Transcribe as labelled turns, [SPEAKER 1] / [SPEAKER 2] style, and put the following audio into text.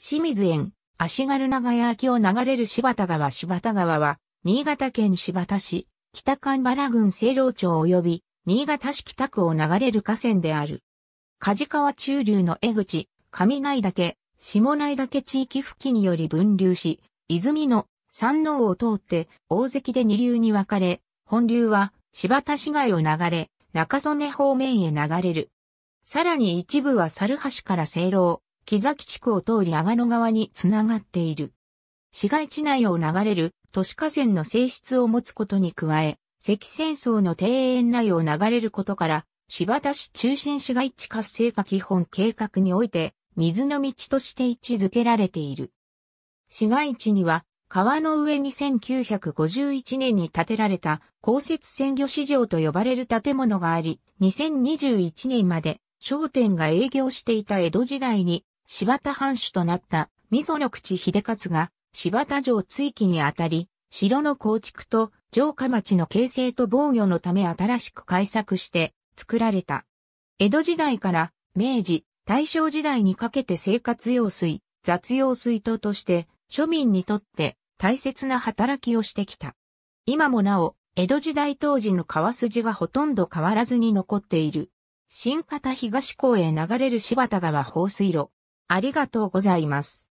[SPEAKER 1] 清水園、足軽長屋秋を流れる柴田川柴田川は、新潟県柴田市、北神原郡西老町及び、新潟市北区を流れる河川である。梶川中流の江口、上内岳、下内岳地域付近により分流し、泉の山王を通って大関で二流に分かれ、本流は柴田市街を流れ、中曽根方面へ流れる。さらに一部は猿橋から西老、木崎地区を通り阿賀野川につながっている。市街地内を流れる都市河川の性質を持つことに加え、関戦争の庭園内を流れることから、柴田市中心市街地活性化基本計画において、水の道として位置づけられている。市街地には、川の上に1951年に建てられた公設鮮魚市場と呼ばれる建物があり、2021年まで商店が営業していた江戸時代に柴田藩主となった溝の口秀勝が柴田城追記にあたり、城の構築と城下町の形成と防御のため新しく改作して作られた。江戸時代から明治、大正時代にかけて生活用水、雑用水等として庶民にとって大切な働きをしてきた。今もなお、江戸時代当時の川筋がほとんど変わらずに残っている。新方東港へ流れる柴田川放水路。ありがとうございま
[SPEAKER 2] す。